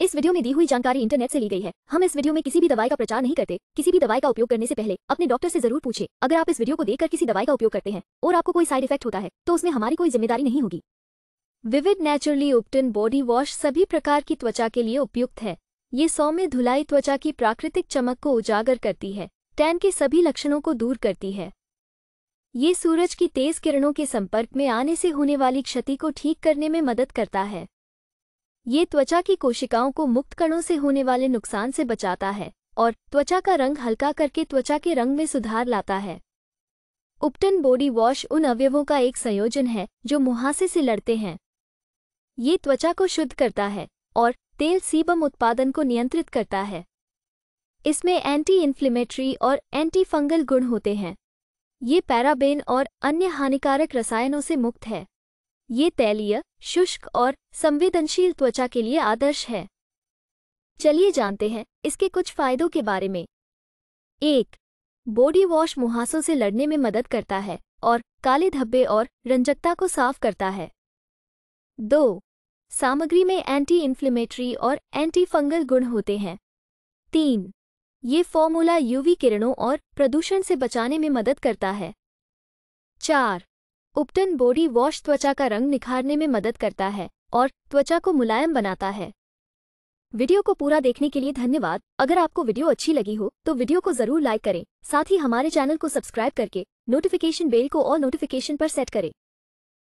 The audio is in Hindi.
इस वीडियो में दी हुई जानकारी इंटरनेट से ली गई है हम इस वीडियो में किसी भी दवाई का प्रचार नहीं करते किसी भी दवाई का उपयोग करने से पहले अपने डॉक्टर से जरूर पूछे अगर आप इस वीडियो को देखकर किसी दवाई का उपयोग करते हैं और आपको कोई साइड इफेक्ट होता है तो उसमें हमारी कोई जिम्मेदारी नहीं होगी विविड नेचुरली उपटन बॉडी वॉश सभी प्रकार की त्वचा के लिए उपयुक्त है ये सौ में धुलाई त्वचा की प्राकृतिक चमक को उजागर करती है टैन के सभी लक्षणों को दूर करती है ये सूरज की तेज किरणों के संपर्क में आने से होने वाली क्षति को ठीक करने में मदद करता है ये त्वचा की कोशिकाओं को मुक्त कणों से होने वाले नुकसान से बचाता है और त्वचा का रंग हल्का करके त्वचा के रंग में सुधार लाता है उपटन बॉडी वॉश उन अवयवों का एक संयोजन है जो मुहासे से लड़ते हैं ये त्वचा को शुद्ध करता है और तेल सीबम उत्पादन को नियंत्रित करता है इसमें एंटी इन्फ्लेमेटरी और एंटी फंगल गुण होते हैं ये पैराबेन और अन्य हानिकारक रसायनों से मुक्त है ये तैलीय शुष्क और संवेदनशील त्वचा के लिए आदर्श है चलिए जानते हैं इसके कुछ फायदों के बारे में एक बॉडी वॉश मुहासों से लड़ने में मदद करता है और काले धब्बे और रंजकता को साफ करता है दो सामग्री में एंटी इन्फ्लेमेटरी और एंटी फंगल गुण होते हैं तीन ये फॉर्मूला यूवी किरणों और प्रदूषण से बचाने में मदद करता है चार उपटन बॉडी वॉश त्वचा का रंग निखारने में मदद करता है और त्वचा को मुलायम बनाता है वीडियो को पूरा देखने के लिए धन्यवाद अगर आपको वीडियो अच्छी लगी हो तो वीडियो को जरूर लाइक करें साथ ही हमारे चैनल को सब्सक्राइब करके नोटिफिकेशन बेल को और नोटिफिकेशन पर सेट करें